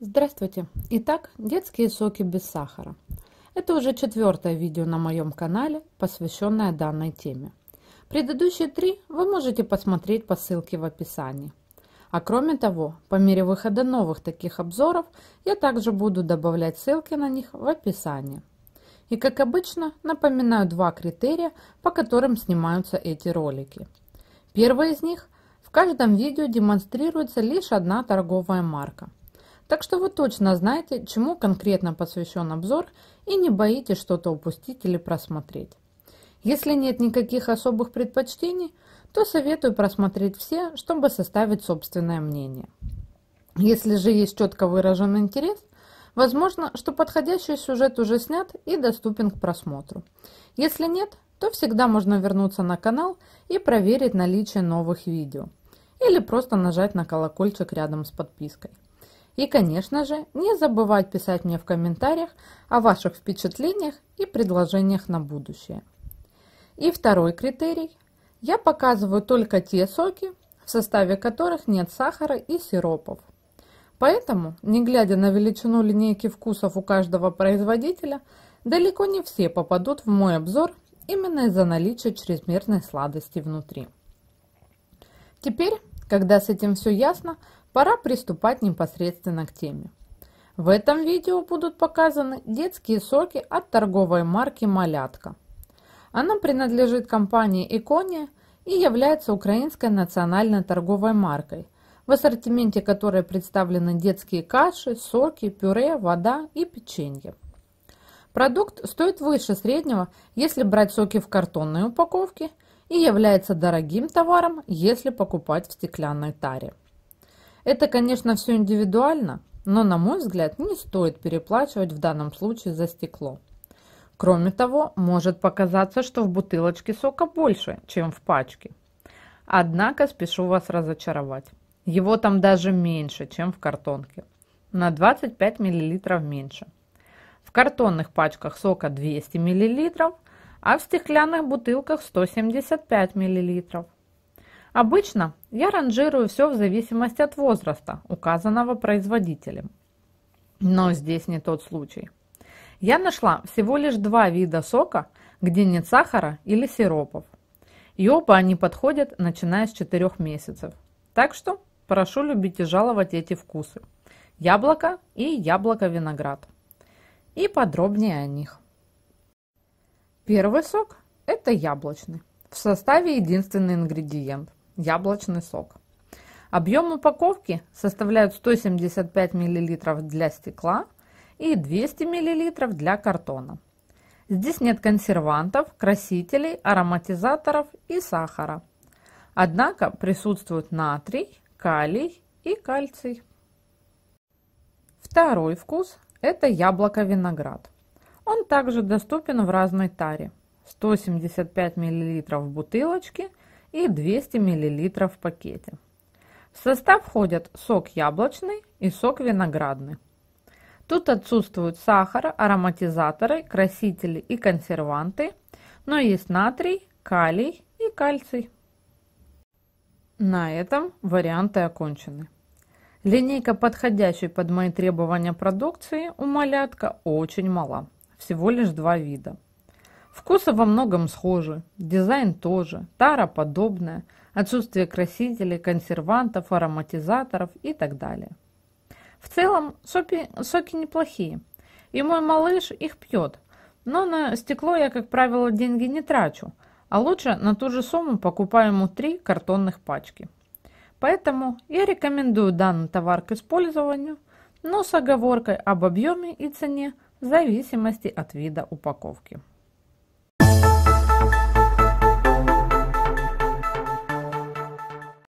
Здравствуйте! Итак, детские соки без сахара. Это уже четвертое видео на моем канале, посвященное данной теме. Предыдущие три вы можете посмотреть по ссылке в описании. А кроме того, по мере выхода новых таких обзоров, я также буду добавлять ссылки на них в описании. И как обычно, напоминаю два критерия, по которым снимаются эти ролики. Первый из них – в каждом видео демонстрируется лишь одна торговая марка – так что вы точно знаете, чему конкретно посвящен обзор и не боитесь что-то упустить или просмотреть. Если нет никаких особых предпочтений, то советую просмотреть все, чтобы составить собственное мнение. Если же есть четко выражен интерес, возможно, что подходящий сюжет уже снят и доступен к просмотру. Если нет, то всегда можно вернуться на канал и проверить наличие новых видео. Или просто нажать на колокольчик рядом с подпиской. И, конечно же, не забывать писать мне в комментариях о ваших впечатлениях и предложениях на будущее. И второй критерий. Я показываю только те соки, в составе которых нет сахара и сиропов. Поэтому, не глядя на величину линейки вкусов у каждого производителя, далеко не все попадут в мой обзор именно из-за наличия чрезмерной сладости внутри. Теперь когда с этим все ясно, пора приступать непосредственно к теме. В этом видео будут показаны детские соки от торговой марки «Малятка». Она принадлежит компании «Икония» и является украинской национальной торговой маркой, в ассортименте которой представлены детские каши, соки, пюре, вода и печенье. Продукт стоит выше среднего, если брать соки в картонной упаковке – и является дорогим товаром, если покупать в стеклянной таре. Это, конечно, все индивидуально, но, на мой взгляд, не стоит переплачивать в данном случае за стекло. Кроме того, может показаться, что в бутылочке сока больше, чем в пачке. Однако спешу вас разочаровать. Его там даже меньше, чем в картонке. На 25 мл меньше. В картонных пачках сока 200 мл, а в стеклянных бутылках 175 мл. Обычно я ранжирую все в зависимости от возраста, указанного производителем. Но здесь не тот случай. Я нашла всего лишь два вида сока, где нет сахара или сиропов. И оба они подходят, начиная с 4 месяцев. Так что прошу любить и жаловать эти вкусы. Яблоко и яблоко-виноград. И подробнее о них. Первый сок – это яблочный. В составе единственный ингредиент – яблочный сок. Объем упаковки составляет 175 мл для стекла и 200 мл для картона. Здесь нет консервантов, красителей, ароматизаторов и сахара. Однако присутствуют натрий, калий и кальций. Второй вкус – это яблоко-виноград. Он также доступен в разной таре. 175 мл в бутылочке и 200 мл в пакете. В состав входят сок яблочный и сок виноградный. Тут отсутствуют сахар, ароматизаторы, красители и консерванты, но есть натрий, калий и кальций. На этом варианты окончены. Линейка подходящей под мои требования продукции у малятка очень мала всего лишь два вида. Вкусы во многом схожи, дизайн тоже, тара подобная, отсутствие красителей, консервантов, ароматизаторов и так далее. В целом соки, соки неплохие, и мой малыш их пьет, но на стекло я, как правило, деньги не трачу, а лучше на ту же сумму покупаю ему три картонных пачки. Поэтому я рекомендую данный товар к использованию, но с оговоркой об объеме и цене – в зависимости от вида упаковки.